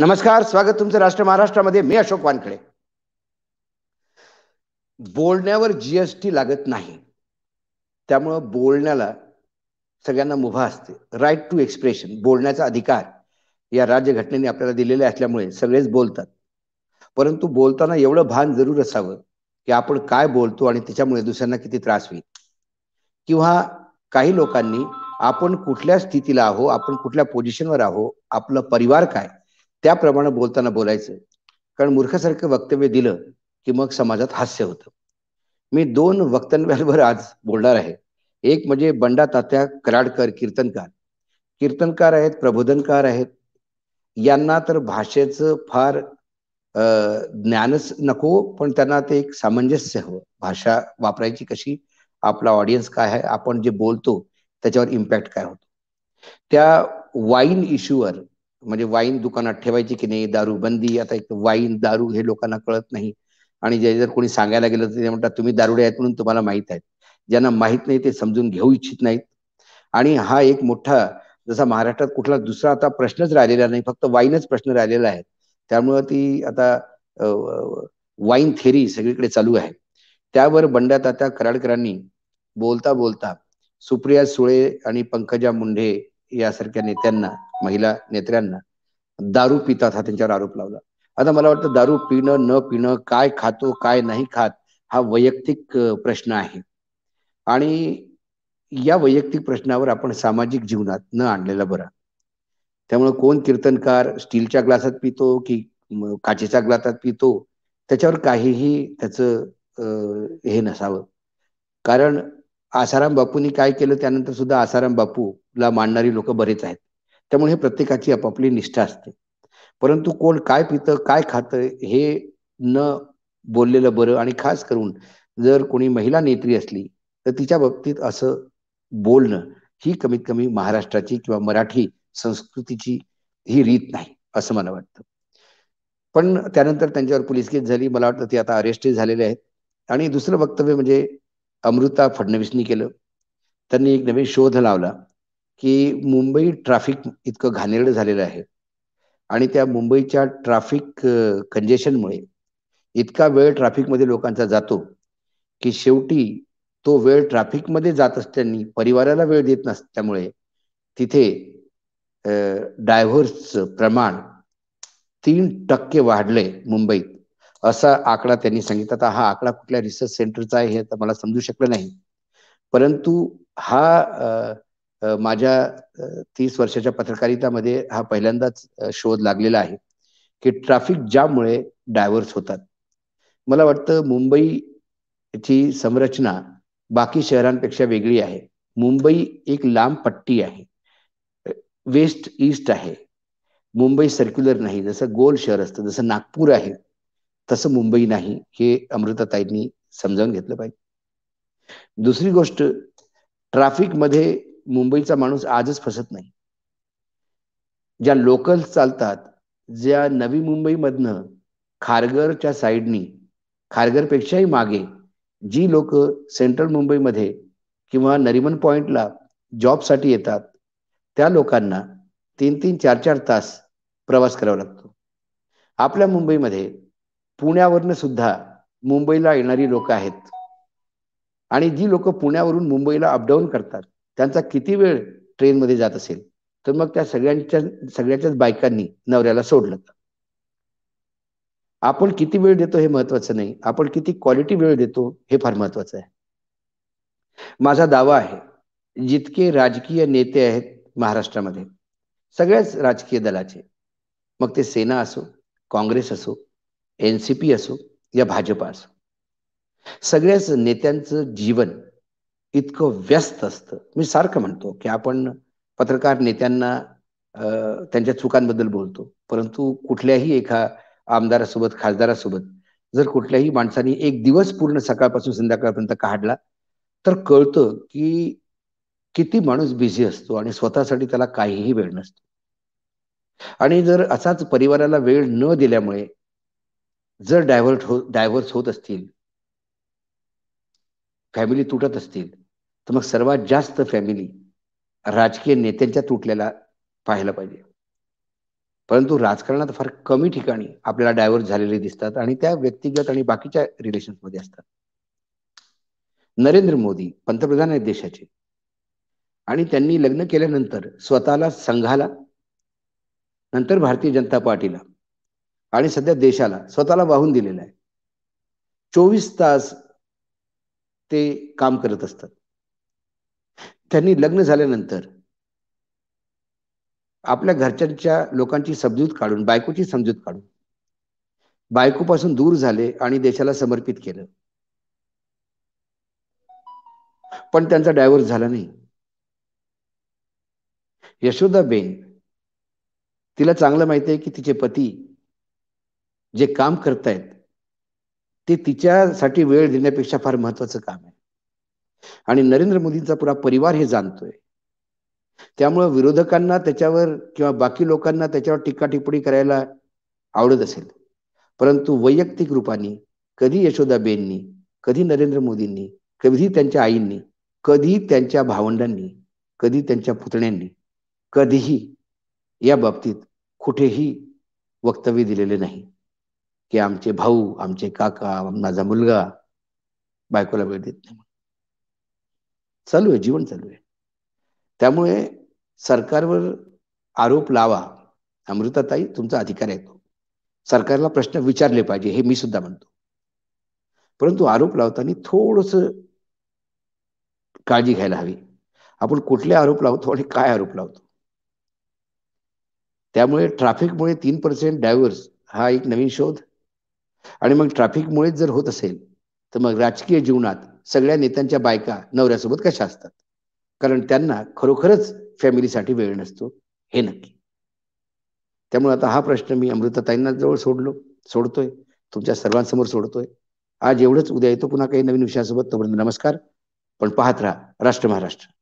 नमस्कार स्वागत तुमचं राष्ट्र महाराष्ट्रामध्ये मी अशोक वानखडे बोलण्यावर जीएसटी लागत नाही त्यामुळं बोलण्याला सगळ्यांना मुभा असते राईट टू एक्सप्रेशन बोलण्याचा अधिकार या राज्यघटनेने आपल्याला दिलेले असल्यामुळे सगळेच बोलतात परंतु बोलताना एवढं भान जरूर असावं की आपण काय बोलतो आणि त्याच्यामुळे दुसऱ्यांना किती त्रास होईल किंवा काही लोकांनी आपण कुठल्या स्थितीला आहो आपण कुठल्या पोझिशनवर आहो आपला परिवार काय त्याप्रमाणे बोलताना बोलायचं कारण मूर्खासारखं वक्तव्य दिलं की मग समाजात हास्य होतं मी दोन वक्तव्यांवर आज बोलणार आहे एक म्हणजे बंडा तात्या कराडकर कीर्तनकार कीर्तनकार आहेत प्रबोधनकार आहेत यांना तर भाषेचं फार ज्ञानच नको पण त्यांना ते एक सामंजस्य हवं भाषा वापरायची कशी आपला ऑडियन्स काय आहे आपण जे बोलतो त्याच्यावर इम्पॅक्ट काय होतो त्या वाईन इश्यूवर म्हणजे वाईन दुकानात ठेवायची की नाही दारू बंदी आता एक वाईन दारू हे लोकांना कळत नाही आणि जे जर कोणी सांगायला गेलं तर ते म्हणतात तुम्ही दारुडे आहेत म्हणून तुम्हाला माहित आहेत ज्यांना माहीत नाही ते समजून घेऊ इच्छित नाहीत आणि हा एक मोठा जसा महाराष्ट्रात कुठला दुसरा आता प्रश्नच राहिलेला नाही फक्त वाईनच प्रश्न राहिलेला आहे त्यामुळं ती आता वाईन थेरी सगळीकडे चालू आहे त्यावर बंड्या आता कराडकरांनी बोलता बोलता सुप्रिया सुळे आणि पंकजा मुंडे यासारख्या नेत्यांना महिला नेत्यांना दारू पितात हा त्यांच्यावर आरोप लावला आता मला वाटतं दारू पिणं न पिणं काय खातो काय नाही खात हा वैयक्तिक प्रश्न आहे आणि या वैयक्तिक प्रश्नावर आपण सामाजिक जीवनात न आणलेला बरा त्यामुळे कोण कीर्तनकार स्टीलच्या ग्लासात पितो की काचेच्या ग्लासात पितो त्याच्यावर काहीही त्याच हे नसावं कारण आसाराम बापूंनी काय केलं त्यानंतर सुद्धा आसाराम बापूला मानणारी लोक बरेच आहेत त्यामुळे हे प्रत्येकाची आपापली निष्ठा असते परंतु कोण काय पितं काय खातं हे न बोललेलं बरं आणि खास करून जर कोणी महिला नेत्री असली तर तिच्या बाबतीत असं बोलणं ही कमीत कमी महाराष्ट्राची किंवा मराठी संस्कृतीची ही रीत नाही असं मला वाटतं पण त्यानंतर त्यांच्यावर पोलीस केस झाली मला वाटतं ते आता अरेस्टही झालेले आहेत आणि दुसरं वक्तव्य म्हणजे अमृता फडणवीसनी केलं त्यांनी एक नवीन शोध लावला की मुंबई ट्रॅफिक इतकं घाणेरडं झालेलं आहे आणि त्या मुंबईच्या ट्रॅफिक कंजेशनमुळे इतका वेळ ट्रॅफिकमध्ये लोकांचा जातो की शेवटी तो वेळ ट्रॅफिकमध्ये जात असताना परिवाराला वेळ देत नसल्यामुळे तिथे डायव्हर्सचं प्रमाण तीन टक्के वाढलंय मुंबईत असा आकडा त्यांनी सांगितला आता हा आकडा कुठल्या रिसर्च सेंटरचा आहे हे आता मला समजू शकलं नाही परंतु हा माझ्या तीस वर्षाच्या पत्रकारितामध्ये हा पहिल्यांदाच शोध लागलेला आहे की ट्रॅफिक जाममुळे डायव्हर्स होतात मला वाटतं मुंबईची संरचना बाकी शहरांपेक्षा वेगळी आहे मुंबई एक लांब पट्टी आहे वेस्ट ईस्ट आहे मुंबई सर्क्युलर नाही जसं गोल शहर असतं जसं नागपूर आहे तसं मुंबई नाही हे अमृताताईंनी समजावून घेतलं पाहिजे दुसरी गोष्ट ट्रॅफिकमध्ये मुंबईचा माणूस आजच फसत नाही ज्या लोकल चालतात ज्या नवी मुंबईमधनं खारघरच्या साईडनी खारघरपेक्षाही मागे जी लोक सेंट्रल मुंबईमध्ये किंवा नरिमन पॉइंटला जॉबसाठी येतात त्या लोकांना तीन तीन चार चार तास प्रवास करावा लागतो आपल्या मुंबईमध्ये पुण्यावरनं सुद्धा मुंबईला येणारी लोक आहेत आणि जी लोक पुण्यावरून मुंबईला अपडाऊन करतात त्यांचा किती वेळ ट्रेनमध्ये जात असेल तर मग त्या सगळ्यांच्या सगळ्याच्याच बायकांनी नवऱ्याला सोडलं आपण किती वेळ देतो हे महत्वाचं नाही आपण किती क्वालिटी वेळ देतो हे फार महत्वाचं आहे माझा दावा आहे जितके राजकीय नेते आहेत महाराष्ट्रामध्ये सगळ्याच राजकीय दलाचे मग ते सेना असो काँग्रेस असो एन सी पी असो या भाजपा असो सगळ्याच नेत्यांचं जीवन इतकं व्यस्त असतं मी सारखं म्हणतो की आपण पत्रकार नेत्यांना त्यांच्या चुकांबद्दल बोलतो परंतु कुठल्याही एका आमदारासोबत खासदारासोबत जर कुठल्याही माणसाने एक दिवस पूर्ण सकाळपासून संध्याकाळपर्यंत काढला तर कळतं की किती माणूस बिझी असतो आणि स्वतःसाठी त्याला काहीही वेळ नसतो आणि जर असाच परिवाराला वेळ न दिल्यामुळे जर डायव्हर्ट हो डायव्हर्स होत असतील फॅमिली तुटत असतील तर मग सर्वात जास्त फॅमिली राजकीय नेत्यांच्या तुटलेला पाहायला पाहिजे परंतु राजकारणात फार कमी ठिकाणी आपल्याला डायव्हर्स झालेले दिसतात आणि त्या व्यक्तिगत आणि बाकीच्या मध्ये असतात नरेंद्र मोदी पंतप्रधान आहेत देशाचे आणि त्यांनी लग्न केल्यानंतर स्वतःला संघाला नंतर भारतीय जनता पार्टीला आणि सध्या देशाला स्वतःला वाहून दिलेलं आहे चोवीस तास ते काम करत असतात त्यांनी लग्न झाल्यानंतर आपल्या घरच्यांच्या लोकांची समजूत काढून बायकोची समजूत काढून बायकोपासून दूर झाले आणि देशाला समर्पित केलं पण त्यांचा डायव्हर्स झाला नाही यशोदाबेन तिला चांगलं माहिती आहे की तिचे पती जे काम करतायत ते तिच्यासाठी वेळ देण्यापेक्षा फार महत्वाचं काम आहे आणि नरेंद्र मोदींचा पुरा परिवार हे जाणतोय त्यामुळं विरोधकांना त्याच्यावर किंवा बाकी लोकांना त्याच्यावर टीका टिप्पणी करायला आवडत असेल परंतु वैयक्तिक रूपाने कधी यशोदाबेंनी कधी नरेंद्र मोदींनी कधी त्यांच्या आईंनी कधी त्यांच्या भावंडांनी कधी त्यांच्या पुतण्यांनी कधीही या बाबतीत कुठेही वक्तव्य दिलेले नाही की आमचे भाऊ आमचे काका माझा मुलगा बायकोला वेळ देत नाही चालू आहे जीवन चालू आहे त्यामुळे सरकारवर आरोप लावा अमृताताई तुमचा अधिकार आहे तो सरकारला प्रश्न विचारले पाहिजे हे मी सुद्धा म्हणतो परंतु आरोप लावताना थोडस काळजी घ्यायला हवी आपण कुठले आरोप लावतो आणि काय आरोप लावतो त्यामुळे ट्राफिकमुळे तीन पर्सेंट डायव्हर्स हा एक नवीन शोध आणि मग ट्रॅफिकमुळेच जर होत असेल तर मग राजकीय जीवनात सगळ्या नेत्यांच्या बायका नवऱ्यासोबत कशा असतात कारण त्यांना खरोखरच फॅमिलीसाठी वेळ नसतो हे नक्की त्यामुळे आता हा प्रश्न मी अमृताताईंना जवळ सोडलो सोडतोय तुमच्या सर्वांसमोर सोडतोय आज एवढंच उद्या येतो पुन्हा काही नवीन विषयासोबत तोपर्यंत नमस्कार पण पाहत राहा राष्ट्र महाराष्ट्र